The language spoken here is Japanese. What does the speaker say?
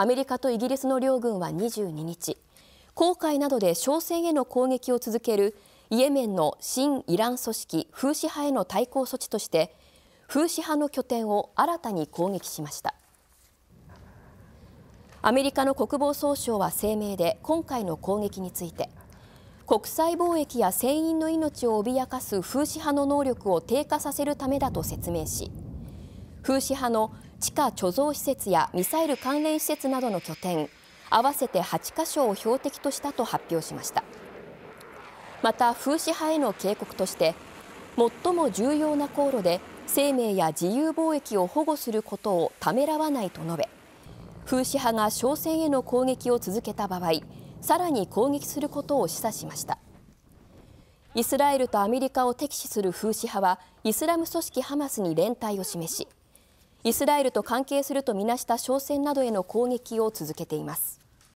アメリカとイギリスの両軍は22日航海などで商船への攻撃を続けるイエメンの新イラン組織風刺派への対抗措置として風刺派の拠点を新たに攻撃しましたアメリカの国防総省は声明で今回の攻撃について国際貿易や船員の命を脅かす風刺派の能力を低下させるためだと説明し風刺派の地下貯蔵施設やミサイル関連施設などの拠点合わせて8カ所を標的としたと発表しましたまた風刺派への警告として最も重要な航路で生命や自由貿易を保護することをためらわないと述べ風刺派が商船への攻撃を続けた場合さらに攻撃することを示唆しましたイスラエルとアメリカを敵視する風刺派はイスラム組織ハマスに連帯を示しイスラエルと関係するとみなした商船などへの攻撃を続けています。